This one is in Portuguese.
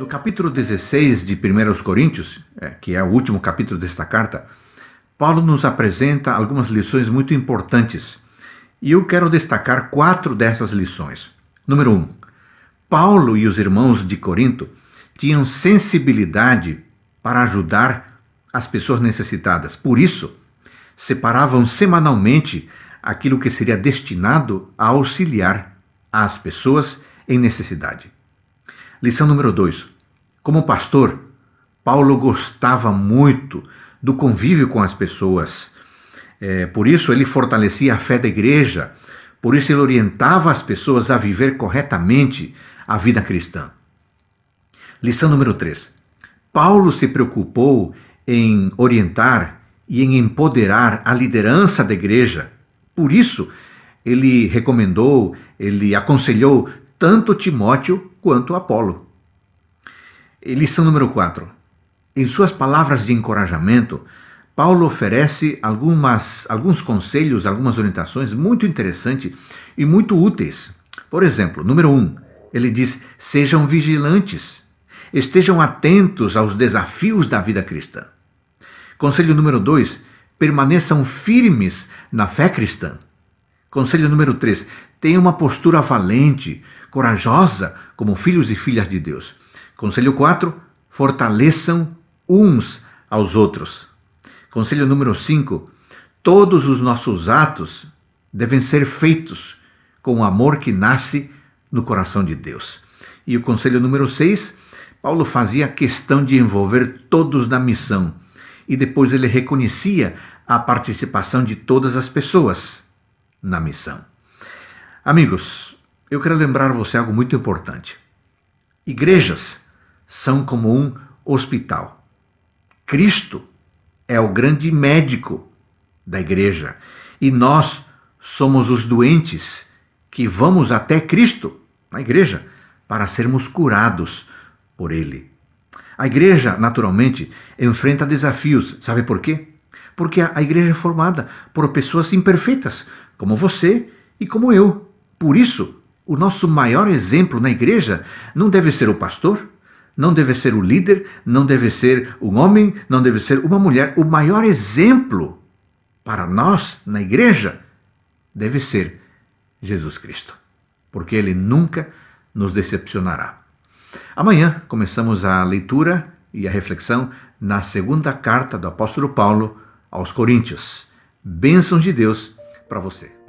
No capítulo 16 de 1 Coríntios, é, que é o último capítulo desta carta, Paulo nos apresenta algumas lições muito importantes. E eu quero destacar quatro dessas lições. Número 1. Um, Paulo e os irmãos de Corinto tinham sensibilidade para ajudar as pessoas necessitadas. Por isso, separavam semanalmente aquilo que seria destinado a auxiliar as pessoas em necessidade. Lição número 2. Como pastor, Paulo gostava muito do convívio com as pessoas. É, por isso, ele fortalecia a fé da igreja. Por isso, ele orientava as pessoas a viver corretamente a vida cristã. Lição número 3. Paulo se preocupou em orientar e em empoderar a liderança da igreja. Por isso, ele recomendou, ele aconselhou tanto Timóteo quanto Apolo. Lição número 4. Em suas palavras de encorajamento, Paulo oferece algumas, alguns conselhos, algumas orientações muito interessantes e muito úteis. Por exemplo, número 1, um, ele diz: sejam vigilantes, estejam atentos aos desafios da vida cristã. Conselho número 2, permaneçam firmes na fé cristã. Conselho número 3, tenha uma postura valente, corajosa, como filhos e filhas de Deus. Conselho 4: fortaleçam uns aos outros. Conselho número 5: todos os nossos atos devem ser feitos com o amor que nasce no coração de Deus. E o conselho número 6, Paulo fazia questão de envolver todos na missão e depois ele reconhecia a participação de todas as pessoas na missão. Amigos, eu quero lembrar você algo muito importante. Igrejas são como um hospital. Cristo é o grande médico da igreja e nós somos os doentes que vamos até Cristo, na igreja, para sermos curados por Ele. A igreja, naturalmente, enfrenta desafios. Sabe por quê? Porque a igreja é formada por pessoas imperfeitas, como você e como eu. Por isso, o nosso maior exemplo na igreja não deve ser o pastor, não deve ser o líder, não deve ser um homem, não deve ser uma mulher. O maior exemplo para nós na igreja deve ser Jesus Cristo, porque ele nunca nos decepcionará. Amanhã começamos a leitura e a reflexão na segunda carta do apóstolo Paulo aos Coríntios. Bênçãos de Deus para você.